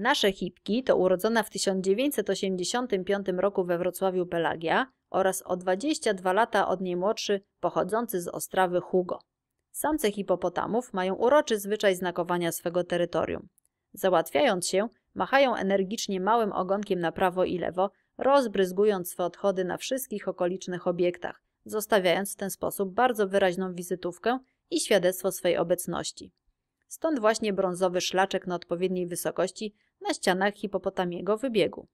Nasze hipki to urodzona w 1985 roku we Wrocławiu Pelagia oraz o 22 lata od niej młodszy pochodzący z Ostrawy Hugo. Samce hipopotamów mają uroczy zwyczaj znakowania swego terytorium. Załatwiając się, machają energicznie małym ogonkiem na prawo i lewo, rozbryzgując swe odchody na wszystkich okolicznych obiektach, zostawiając w ten sposób bardzo wyraźną wizytówkę i świadectwo swej obecności stąd właśnie brązowy szlaczek na odpowiedniej wysokości na ścianach Hipopotamiego wybiegu.